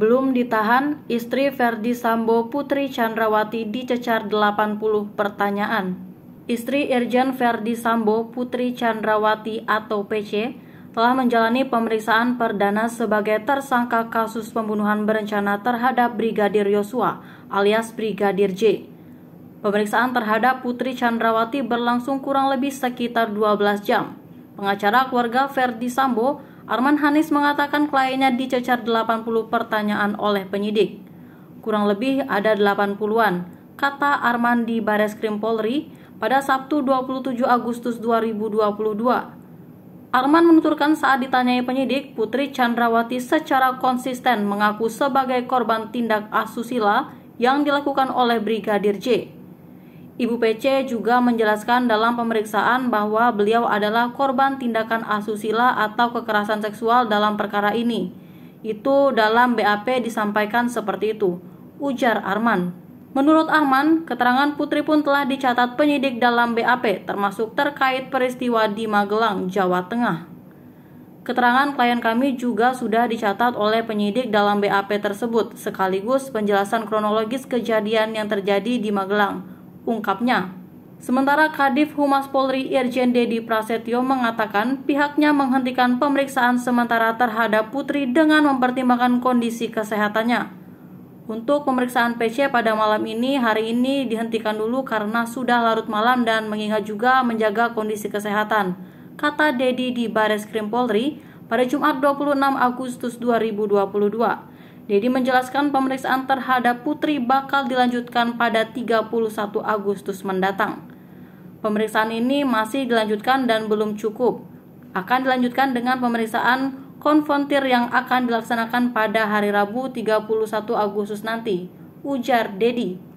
belum ditahan, istri Verdi Sambo Putri Chandrawati dicecar 80 pertanyaan. Istri Irjen Verdi Sambo Putri Chandrawati atau PC telah menjalani pemeriksaan perdana sebagai tersangka kasus pembunuhan berencana terhadap Brigadir Yosua alias Brigadir J. Pemeriksaan terhadap Putri Chandrawati berlangsung kurang lebih sekitar 12 jam. Pengacara keluarga Verdi Sambo Arman Hanis mengatakan kliennya dicecar 80 pertanyaan oleh penyidik. Kurang lebih ada 80-an, kata Arman di Bares Krim Polri pada Sabtu 27 Agustus 2022. Arman menuturkan saat ditanyai penyidik, Putri Chandrawati secara konsisten mengaku sebagai korban tindak asusila yang dilakukan oleh Brigadir J. Ibu PC juga menjelaskan dalam pemeriksaan bahwa beliau adalah korban tindakan asusila atau kekerasan seksual dalam perkara ini. Itu dalam BAP disampaikan seperti itu, ujar Arman. Menurut Arman, keterangan Putri pun telah dicatat penyidik dalam BAP, termasuk terkait peristiwa di Magelang, Jawa Tengah. Keterangan klien kami juga sudah dicatat oleh penyidik dalam BAP tersebut, sekaligus penjelasan kronologis kejadian yang terjadi di Magelang ungkapnya. Sementara Kadif Humas Polri Irjen Dedi Prasetyo mengatakan pihaknya menghentikan pemeriksaan sementara terhadap Putri dengan mempertimbangkan kondisi kesehatannya. Untuk pemeriksaan PC pada malam ini, hari ini dihentikan dulu karena sudah larut malam dan mengingat juga menjaga kondisi kesehatan, kata Dedi di Bares Krim Polri pada Jumat 26 Agustus 2022. Dedi menjelaskan pemeriksaan terhadap Putri bakal dilanjutkan pada 31 Agustus mendatang. Pemeriksaan ini masih dilanjutkan dan belum cukup. Akan dilanjutkan dengan pemeriksaan konfrontir yang akan dilaksanakan pada hari Rabu 31 Agustus nanti, ujar Dedi.